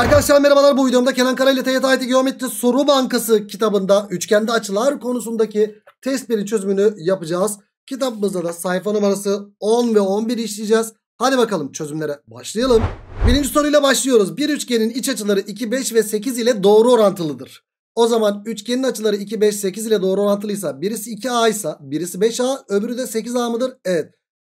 Arkadaşlar merhabalar bu videomda Kenan Kara ile TYT IT Geometri Soru Bankası kitabında üçgende açılar konusundaki testlerin çözümünü yapacağız. Kitabımızda da sayfa numarası 10 ve 11 işleyeceğiz. Hadi bakalım çözümlere başlayalım. Birinci soruyla başlıyoruz. Bir üçgenin iç açıları 2, 5 ve 8 ile doğru orantılıdır. O zaman üçgenin açıları 2, 5, 8 ile doğru orantılıysa birisi 2A ise birisi 5A öbürü de 8A mıdır? Evet.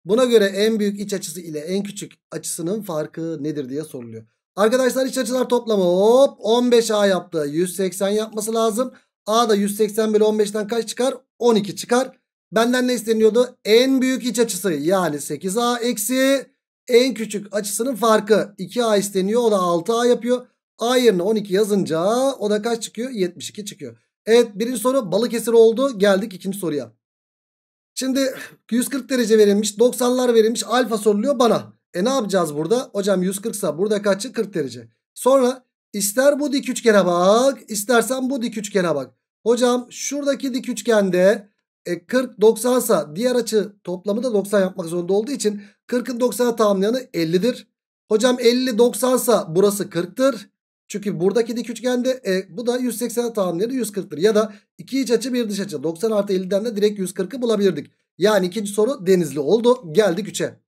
Buna göre en büyük iç açısı ile en küçük açısının farkı nedir diye soruluyor. Arkadaşlar iç açılar toplamı hop 15A yaptı. 180 yapması lazım. A da 180 bölü 15'ten kaç çıkar? 12 çıkar. Benden ne isteniyordu? En büyük iç açısı yani 8A eksi en küçük açısının farkı. 2A isteniyor o da 6A yapıyor. A yerine 12 yazınca o da kaç çıkıyor? 72 çıkıyor. Evet birinci soru Balıkesir oldu. Geldik ikinci soruya. Şimdi 140 derece verilmiş 90'lar verilmiş alfa soruluyor bana. E ne yapacağız burada? Hocam 140 sa burada kaçı? 40 derece. Sonra ister bu dik üçgene bak istersen bu dik üçgene bak. Hocam şuradaki dik üçgende e, 40 90 sa diğer açı toplamı da 90 yapmak zorunda olduğu için 40'ın 90'a tamamlayanı 50'dir. Hocam 50 90 sa burası 40'tır. Çünkü buradaki dik üçgende e, bu da 180'e tamamlayanı 140'tır. Ya da iki iç açı bir dış açı 90 artı 50'den de direkt 140'ı bulabilirdik. Yani ikinci soru denizli oldu. Geldik 3'e.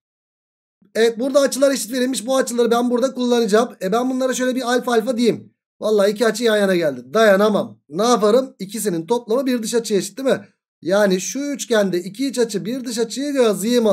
Evet burada açılar eşit verilmiş. Bu açıları ben burada kullanacağım. E ben bunlara şöyle bir alfa alfa diyeyim. Vallahi iki açı yan yana geldi. Dayanamam. Ne yaparım? İkisinin toplamı bir dış açı eşit değil mi? Yani şu üçgende iki iç açı bir dış açıyı yazayım,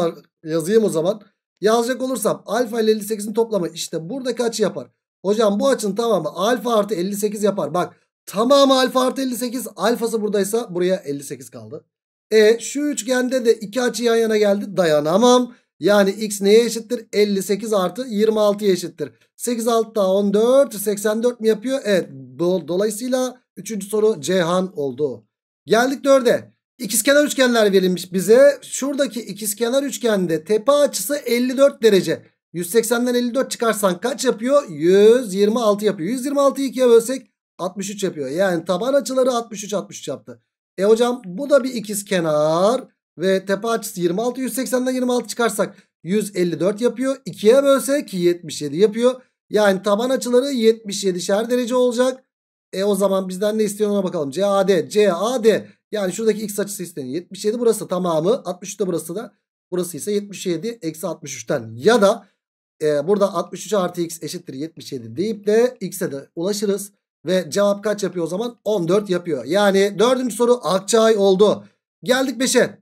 yazayım o zaman. Yazacak olursam alfa ile 58'in toplamı işte buradaki açı yapar. Hocam bu açın tamamı alfa artı 58 yapar. Bak tamamı alfa artı 58. Alfası buradaysa buraya 58 kaldı. E şu üçgende de iki açı yan yana geldi. Dayanamam. Yani x neye eşittir? 58 artı 26'ya eşittir. 8 6 daha 14 84 mi yapıyor? Evet. Dolayısıyla 3. soru Ceyhan oldu. Geldik 4'e. İkizkenar üçgenler verilmiş bize. Şuradaki ikizkenar üçgende tepe açısı 54 derece. 180'den 54 çıkarsan kaç yapıyor? 126 yapıyor. 126'yı 2'ye bölsek 63 yapıyor. Yani taban açıları 63 63 yaptı. E hocam bu da bir ikizkenar. kenar. Ve tepe açısı 26. 180'den 26 çıkarsak 154 yapıyor. 2'ye bölsek 77 yapıyor. Yani taban açıları 77'şer derece olacak. E o zaman bizden ne istiyor ona bakalım. CAD, CAD. Yani şuradaki x açısı isteniyor. 77 burası tamamı. 63'te burası da. Burası ise 77 eksi 63'ten. Ya da e, burada 63 artı x eşittir 77 deyip de x'e de ulaşırız. Ve cevap kaç yapıyor o zaman? 14 yapıyor. Yani dördüncü soru Akçay oldu. Geldik 5'e.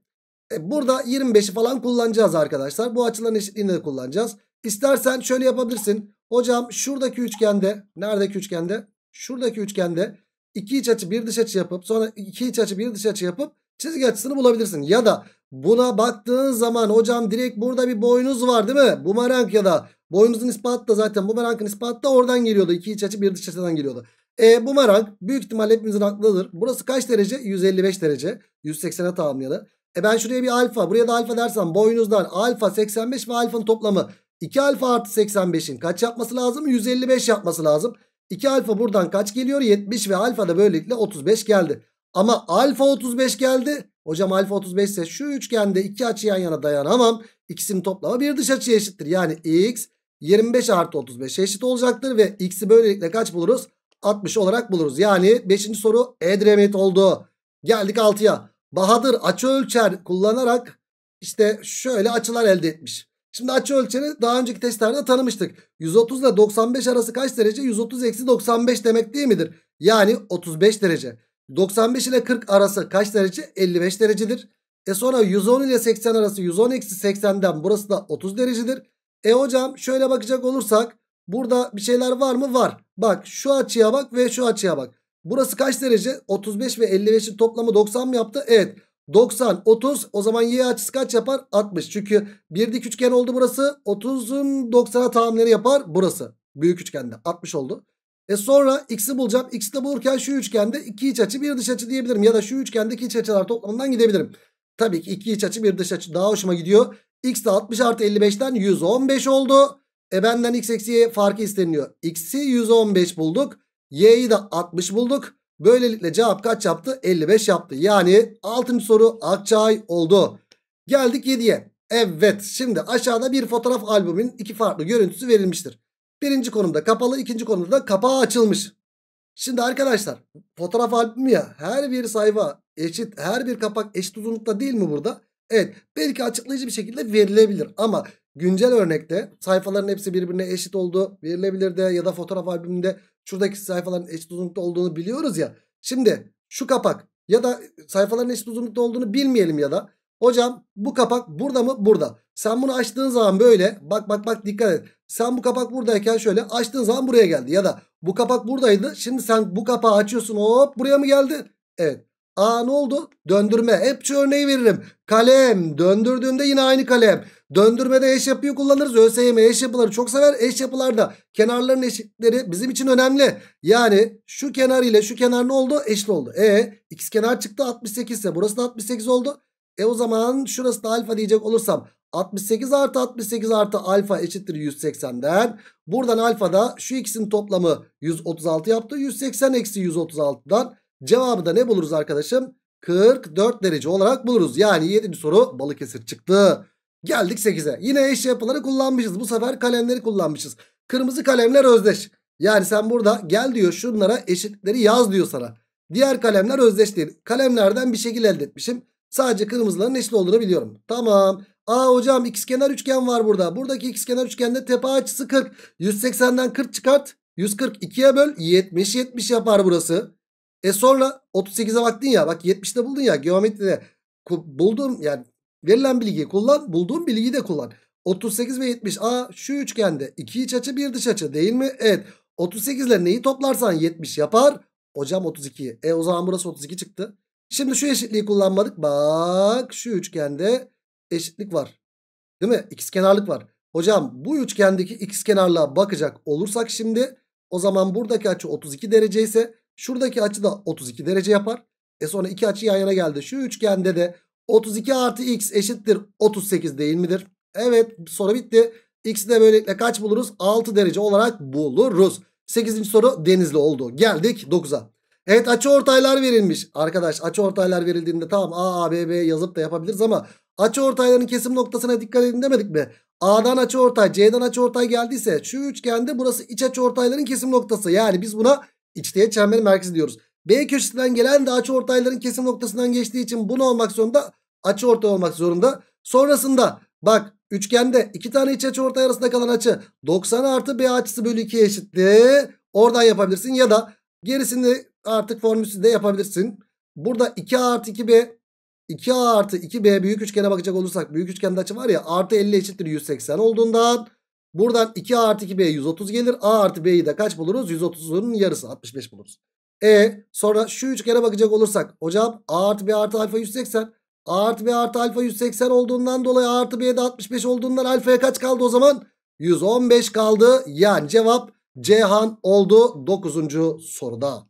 E, burada 25'i falan kullanacağız arkadaşlar. Bu açıların eşitliğini de kullanacağız. İstersen şöyle yapabilirsin. Hocam şuradaki üçgende, neredeki üçgende? Şuradaki üçgende iki iç açı bir dış açı yapıp sonra iki iç açı bir dış açı yapıp çizgi açısını bulabilirsin. Ya da buna baktığın zaman hocam direkt burada bir boynuz var değil mi? Bumerang ya da boynuzun ispatı da zaten bumerangın ispatı da oradan geliyordu. İki iç açı bir dış açıdan geliyordu. E bumerang büyük ihtimalle hepimizin aklındadır. Burası kaç derece? 155 derece. 180'e tamamlayalı. E ben şuraya bir alfa buraya da alfa dersem boynuzdan alfa 85 ve alfanın toplamı 2 alfa artı 85'in kaç yapması lazım? 155 yapması lazım. 2 alfa buradan kaç geliyor? 70 ve alfa da böylelikle 35 geldi. Ama alfa 35 geldi. Hocam alfa 35 ise şu üçgende iki açı yan yana dayanamam. İkisinin toplamı bir dış açıya eşittir. Yani x 25 artı 35 eşit olacaktır. Ve x'i böylelikle kaç buluruz? 60 olarak buluruz. Yani 5. soru edremit oldu. Geldik 6'ya. Bahadır açı ölçer kullanarak işte şöyle açılar elde etmiş. Şimdi açı ölçeri daha önceki testlerde tanımıştık. 130 ile 95 arası kaç derece? 130 eksi 95 demek değil midir? Yani 35 derece. 95 ile 40 arası kaç derece? 55 derecedir. E sonra 110 ile 80 arası 110 eksi 80'den burası da 30 derecedir. E hocam şöyle bakacak olursak burada bir şeyler var mı? Var. Bak şu açıya bak ve şu açıya bak. Burası kaç derece? 35 ve 55'in toplamı 90 mı yaptı? Evet. 90, 30. O zaman y açısı kaç yapar? 60. Çünkü bir dik üçgen oldu burası. 30'un 90'a tahammülleri yapar burası. Büyük üçgende 60 oldu. E sonra x'i bulacağım. X'i de bulurken şu üçgende iki iç açı bir dış açı diyebilirim. Ya da şu üçgendeki iç açılar toplamından gidebilirim. Tabii ki iki iç açı bir dış açı daha hoşuma gidiyor. X de 60 artı 55'ten 115 oldu. E benden x eksi y farkı isteniyor. X'i 115 bulduk. Y'yi de 60 bulduk. Böylelikle cevap kaç yaptı? 55 yaptı. Yani 6. soru Akçay oldu. Geldik 7'ye. Evet şimdi aşağıda bir fotoğraf albümünün iki farklı görüntüsü verilmiştir. Birinci konumda kapalı ikinci konumda da kapağı açılmış. Şimdi arkadaşlar fotoğraf albümü ya her bir sayfa eşit her bir kapak eşit uzunlukta değil mi burada? Evet belki açıklayıcı bir şekilde verilebilir ama Güncel örnekte sayfaların hepsi birbirine eşit olduğu verilebilirdi ya da fotoğraf albümünde şuradaki sayfaların eşit uzunlukta olduğunu biliyoruz ya. Şimdi şu kapak ya da sayfaların eşit uzunlukta olduğunu bilmeyelim ya da Hocam bu kapak burada mı? Burada. Sen bunu açtığın zaman böyle bak bak bak dikkat et. Sen bu kapak buradayken şöyle açtığın zaman buraya geldi. Ya da bu kapak buradaydı. Şimdi sen bu kapağı açıyorsun hop buraya mı geldi? Evet. Aa ne oldu? Döndürme. Hepçi örneği veririm. Kalem. Döndürdüğümde yine aynı kalem. Döndürmede eş yapıyı kullanırız. ÖSYM eş yapıları çok sever. Eş yapılarda kenarların eşitleri bizim için önemli. Yani şu kenar ile şu kenar ne oldu? Eşit oldu. E x kenar çıktı 68 ise burası da 68 oldu. E o zaman şurası da alfa diyecek olursam 68 artı 68 artı alfa eşittir 180'den. Buradan alfa da şu ikisinin toplamı 136 yaptı. 180 eksi 136'dan. Cevabı da ne buluruz arkadaşım? 44 derece olarak buluruz. Yani 7. soru Balıkesir çıktı. Geldik 8'e. Yine eş yapıları kullanmışız. Bu sefer kalemleri kullanmışız. Kırmızı kalemler özdeş. Yani sen burada gel diyor şunlara eşitleri yaz diyor sana. Diğer kalemler özdeş değil. Kalemlerden bir şekil elde etmişim. Sadece kırmızıların eşit olduğunu biliyorum. Tamam. Aa hocam ikizkenar üçgen var burada. Buradaki ikizkenar üçgende tepe açısı 40. 180'den 40 çıkart. 140 2'ye böl. 70 70 yapar burası. E sonra 38'e baktın ya bak 70'de buldun ya geometride bulduğum yani verilen bilgiyi kullan bulduğum bilgiyi de kullan. 38 ve 70 a şu üçgende iki iç açı bir dış açı değil mi? Evet 38 ile neyi toplarsan 70 yapar. Hocam 32 e o zaman burası 32 çıktı. Şimdi şu eşitliği kullanmadık bak şu üçgende eşitlik var değil mi? X kenarlık var. Hocam bu üçgendeki X kenarlığa bakacak olursak şimdi o zaman buradaki açı 32 dereceyse. ise Şuradaki açı da 32 derece yapar. E sonra iki açı yan yana geldi. Şu üçgende de 32 artı x eşittir 38 değil midir? Evet soru bitti. X'i de böylelikle kaç buluruz? 6 derece olarak buluruz. 8. soru denizli oldu. Geldik 9'a. Evet açı ortaylar verilmiş. Arkadaş açı ortaylar verildiğinde tamam A, A, B, B yazıp da yapabiliriz ama açı ortayların kesim noktasına dikkat edin demedik mi? A'dan açı ortay, C'den açı ortay geldiyse şu üçgende burası iç açı ortayların kesim noktası. Yani biz buna İçteye çemberin merkezi diyoruz. B köşesinden gelen de açı ortayların kesim noktasından geçtiği için bu olmak zorunda? Açı ortay olmak zorunda. Sonrasında bak üçgende iki tane iç açı ortay arasında kalan açı 90 artı B açısı bölü 2 eşittir. Oradan yapabilirsin ya da gerisini artık formülsüz de yapabilirsin. Burada 2A artı 2B 2A artı 2B büyük üçgene bakacak olursak büyük üçgende açı var ya artı 50 eşittir 180 olduğundan Buradan 2A artı 2B 130 gelir. A artı B'yi de kaç buluruz? 130'un yarısı 65 buluruz. E sonra şu üçgene bakacak olursak hocam A artı B artı alfa 180. A artı B artı alfa 180 olduğundan dolayı A artı B'de 65 olduğundan alfaya kaç kaldı o zaman? 115 kaldı. Yani cevap Cehan oldu 9. soruda.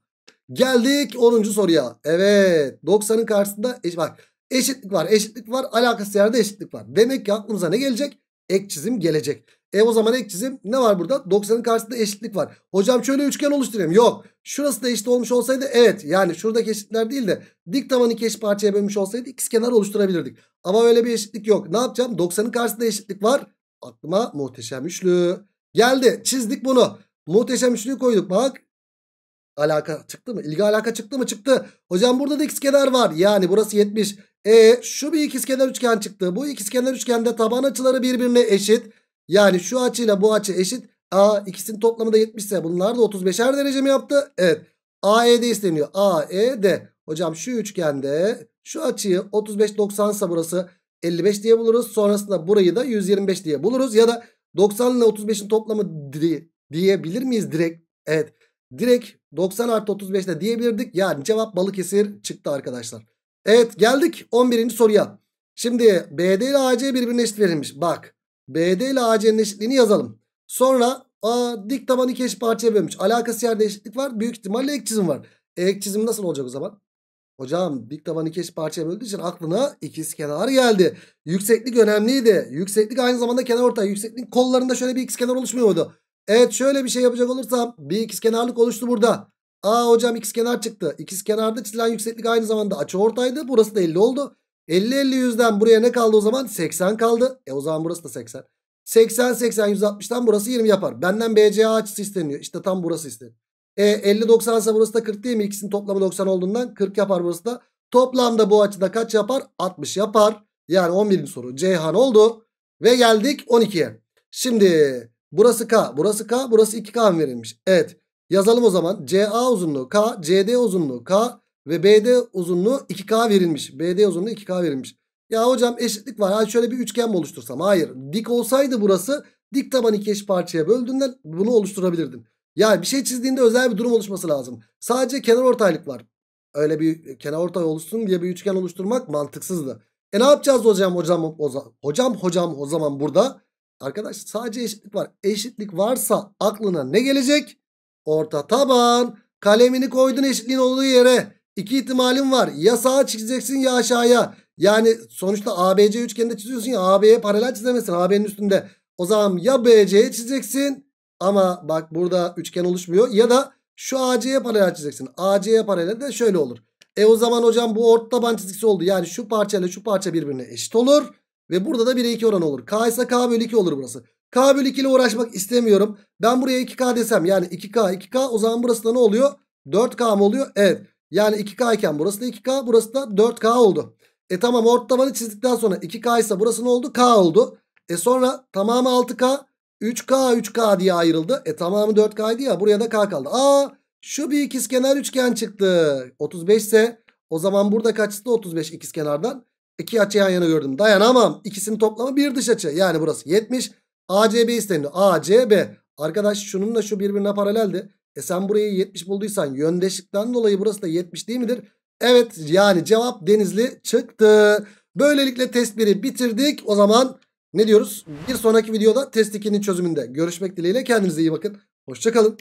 Geldik 10. soruya. Evet 90'ın karşısında eş, bak, eşitlik var. Eşitlik var. Alakası yerde eşitlik var. Demek ki aklımıza ne gelecek? Ek çizim gelecek. E o zaman ek çizim ne var burada? 90'ın karşısında eşitlik var. Hocam şöyle üçgen oluşturayım. Yok. Şurası da eşit olmuş olsaydı evet. Yani şuradaki eşitler değil de dik tabanı iki eşit parçaya bölmüş olsaydı ikiz kenar oluşturabilirdik. Ama öyle bir eşitlik yok. Ne yapacağım? 90'ın karşısında eşitlik var. Aklıma muhteşem üçlü. Geldi. Çizdik bunu. Muhteşem üçlüyü koyduk. Bak alaka çıktı mı? İlgi alaka çıktı mı? Çıktı. Hocam burada da kenar var. Yani burası 70. E şu bir kenar üçgen çıktı. Bu kenar üçgende taban açıları birbirine eşit. Yani şu açıyla bu açı eşit. A ikisinin toplamı da 70 ise bunlar da 35'er derece mi yaptı? Evet. AED isteniyor. AED Hocam şu üçgende şu açıyı 35 90 ise burası 55 diye buluruz. Sonrasında burayı da 125 diye buluruz. Ya da 90 ile 35'in toplamı diyebilir miyiz direkt? Evet. Direkt 90 artı 35 de diyebilirdik. Yani cevap Balıkesir çıktı arkadaşlar. Evet geldik 11. soruya. Şimdi BD ile AC birbirine eşit verilmiş. Bak BD ile AC'nin eşitliğini yazalım. Sonra a, dik taban iki eşit parçaya bölmüş. Alakası yerde eşitlik var. Büyük ihtimalle ek çizim var. E, ek çizim nasıl olacak o zaman? Hocam dik taban iki eşit parçaya böldüğü için aklına ikiz kenar geldi. Yükseklik önemliydi. Yükseklik aynı zamanda kenar ortay. Yükseklik kollarında şöyle bir ikiz kenar oluşmuyordu. Evet şöyle bir şey yapacak olursam bir ikiz kenarlık oluştu burada. Aa hocam ikiz kenar çıktı. İkiz kenarda çizilen yükseklik aynı zamanda açı ortaydı. Burası da 50 oldu. 50-50 yüzden buraya ne kaldı o zaman? 80 kaldı. E o zaman burası da 80. 80 80 160'dan burası 20 yapar. Benden BCA açısı isteniyor. İşte tam burası isteniyor. E 50 90 ise burası da 40 değil mi? İkisinin toplamı 90 olduğundan 40 yapar burası da. Toplamda bu açıda kaç yapar? 60 yapar. Yani 11. soru Ceyhan oldu. Ve geldik 12'ye. Şimdi burası K, burası K, burası 2K verilmiş. Evet. Yazalım o zaman. CA uzunluğu K, CD uzunluğu K, ve BD uzunluğu 2K verilmiş. BD uzunluğu 2K verilmiş. Ya hocam eşitlik var. Hadi şöyle bir üçgen mi oluştursam? Hayır. Dik olsaydı burası dik taban iki eş parçaya böldüğünden bunu oluşturabilirdin. Yani bir şey çizdiğinde özel bir durum oluşması lazım. Sadece kenar ortaylık var. Öyle bir kenar ortay oluşsun diye bir üçgen oluşturmak mantıksızdı. E ne yapacağız hocam hocam hocam hocam o zaman burada arkadaş sadece eşitlik var. Eşitlik varsa aklına ne gelecek? Orta taban. Kalemini koydun eşitliğin olduğu yere. İki ihtimalin var. Ya sağa çizeceksin ya aşağıya. Yani sonuçta ABC üçgeninde çiziyorsun ya AB'ye paralel çizemezsin. AB'nin üstünde. O zaman ya BC'ye çizeceksin ama bak burada üçgen oluşmuyor. Ya da şu AC'ye paralel çizeceksin. AC'ye paralel de şöyle olur. E o zaman hocam bu orta taban çizgisi oldu. Yani şu parça ile şu parça birbirine eşit olur. Ve burada da 1'e 2 oran olur. K ise K bölü 2 olur burası. K bölü 2 ile uğraşmak istemiyorum. Ben buraya 2K desem yani 2K 2K o zaman burası da ne oluyor? 4K mı oluyor? Evet. Yani 2K iken burası da 2K burası da 4K oldu. E tamam ort tabanı çizdikten sonra 2K ise burası ne oldu? K oldu. E sonra tamamı 6K 3K 3K diye ayrıldı. E tamamı 4K'ydı ya buraya da K kaldı. Aa şu bir ikizkenar üçgen çıktı. 35 ise o zaman burada kaçtı 35 ikizkenardan? İki açı yan yana gördüm. Dayanamam. İkisinin toplamı bir dış açı. Yani burası 70. ACB isteniyor. ACB. Arkadaş şununla şu birbirine paraleldi. E sen burayı 70 bulduysan yöndeşlikten dolayı burası da 70 değil midir? Evet yani cevap Denizli çıktı. Böylelikle test 1'i bitirdik. O zaman ne diyoruz? Bir sonraki videoda test 2'nin çözümünde görüşmek dileğiyle. Kendinize iyi bakın. Hoşçakalın.